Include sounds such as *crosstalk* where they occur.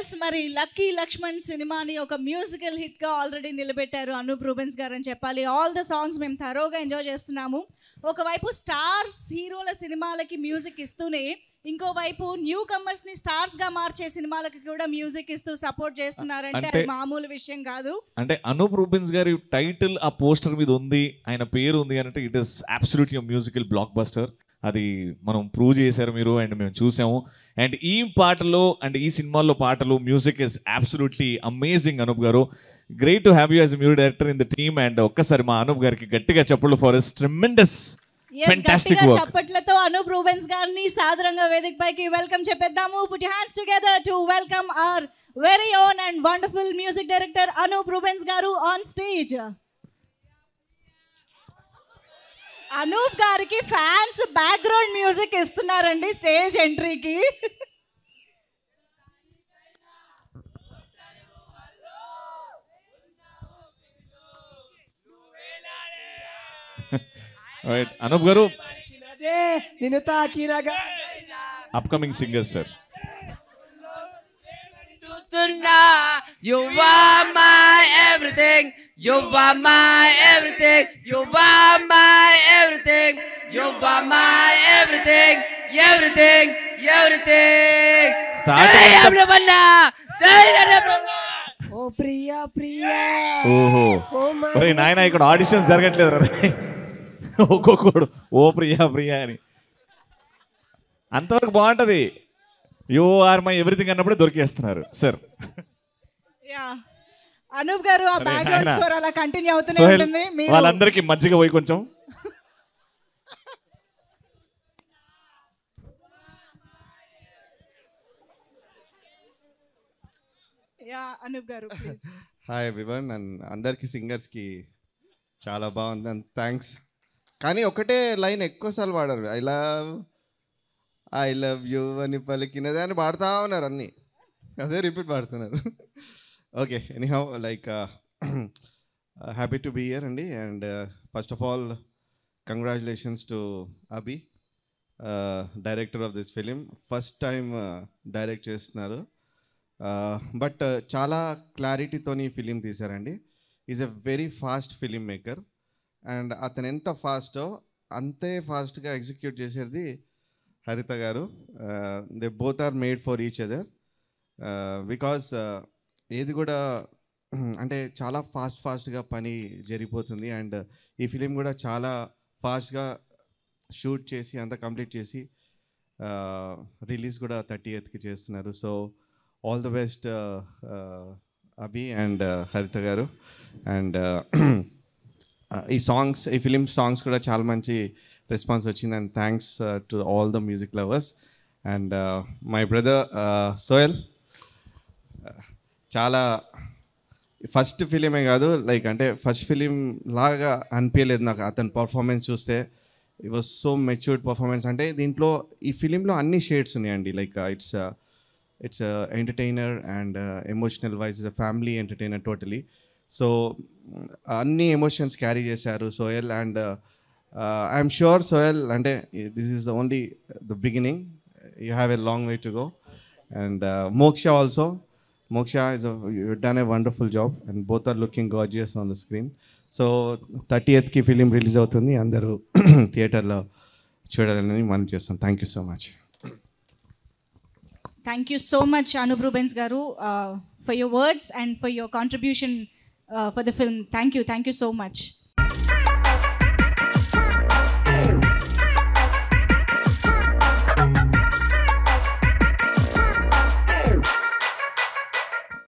Yes మరి lucky Laxman సినిమాని ఒక మ్యూజికల్ హిట్గా ఆల్రెడీ నిలబెట్టారు అనూప్ రూబెన్స్ గారు అని చెప్పాలి ఆల్ ద సాంగ్స్ మేము తరోగా ఎంజాయ్ చేస్తున్నాము ఒకవైపు స్టార్స్ హీరోల సినిమాలకి మ్యూజిక్ ఇస్తూనే ఇంకోవైపు న్యూ కమర్స్ ని స్టార్స్ గా మార్చే సినిమాలకు కూడా మ్యూజిక్ ఇస్తూ సపోర్ట్ చేస్తున్నారంటే అది మామూలు విషయం కాదు అంటే అనూప్ రూబిన్స్ గారి టైటిల్ ఆ పోస్టర్ మీద ఉంది ఆయన పేరు ఉంది అంటే it is your musical blockbuster అది మనం ప్రూవ్ చేశారు మీరు అండ్ మేము చూసాము అండ్ ఈ పాటలో అండ్ ఈ సినిమాల్లో పాటలు music is absolutely amazing Anup గారు great to have you as music director in the team and ఒక్కసారి మా అనూప్ గారికి గట్టిగా చెప్పులు for his tremendous fantastic work చప్పట్లతో అనూప్ రూబెన్స్ గారిని సాధారణంగా వేదిక పైకి వెల్కమ్ చెప్పేద్దాము put hands together to welcome our very own and wonderful music director Anup Rubens గారు ఆన్ స్టేజ్ అనూప్ గారికి ఫ్యాన్స్ బ్యాక్గ్రౌండ్ మ్యూజిక్ ఇస్తున్నారండి స్టేజ్ ఎంట్రీకి అనూప్ గారు అప్కమింగ్ సింగర్ సార్ చూస్తున్నా you are my everything you You are my everything, everything, everything. Start. ఓ ప్రియా ప్రియా ఓహో మరి నాయన ఇక్కడ ఆడిషన్ జరగట్లేదు ఒక్కొక్కడు ఓ ప్రియా ప్రియా అని అంతవరకు బాగుంటది యూ ఆర్ మై ఎవ్రీథింగ్ అన్నప్పుడు దొరికేస్తున్నారు సార్ అనూప్ గారు వాళ్ళందరికీ మజ్జిగ పోయి కొంచెం యా అనూప్ గారు హాయ్ ఎవ్రీవన్ అండ్ అందరికి సింగర్స్కి చాలా బాగుంది అండ్ థ్యాంక్స్ కానీ ఒకటే లైన్ ఎక్కువసార్లు వాడారు I love I love you అని పలికినదే అని పాడుతూ ఉన్నారు అన్ని అదే రిపీట్ పాడుతున్నారు okay how like happy to be here అండి and first of all congratulations to Abhi director of this film first time direct చేస్తున్నారు బట్ చాలా క్లారిటీతో ఈ ఫిలిం తీశారండి is a very fast film maker and అతను ఎంత ఫాస్టో అంతే ఫాస్ట్గా ఎగ్జిక్యూట్ చేసేది హరిత గారు they both are made for each other because ఏది కూడా అంటే చాలా ఫాస్ట్ ఫాస్ట్గా పని జరిగిపోతుంది అండ్ ఈ ఫిలిం కూడా చాలా ఫాస్ట్గా షూట్ చేసి అంతా కంప్లీట్ చేసి రిలీజ్ కూడా థర్టీ ఎయిత్కి చేస్తున్నారు so all the best uh, uh, Abhi and uh, Haritha గారు అండ్ *clears throat* ఈ సాంగ్స్ ఈ ఫిలిం సాంగ్స్ కూడా చాలా మంచి రెస్పాన్స్ వచ్చింది and thanks to all the music lovers and my brother Soyal చాలా ఫస్ట్ ఫిలిమే కాదు లైక్ అంటే ఫస్ట్ ఫిలిం లాగా అనిపించలేదు నాకు అతని పర్ఫార్మెన్స్ చూస్తే it was so matured performance అంటే దీంట్లో ఈ ఫిలింలో అన్ని షేడ్స్ ఉన్నాయండి like it's it's entertainer and emotional wise is a family entertainer totally so అన్ని ఎమోషన్స్ క్యారీ చేశారు Soyal and I'm sure Soyal అంటే this is the only the beginning you have a long way to go and Moksha also Moksha is you done a wonderful job and both are looking looking on the screen so thirty ఎయిత్కి film release అవుతుంది అందరూ థియేటర్లో *clears throat* చూడాలని మనం చేస్తాం thank you so much Thank you so much, Anub Rubens Garu, uh, for your words and for your contribution uh, for the film. Thank you. Thank you so much.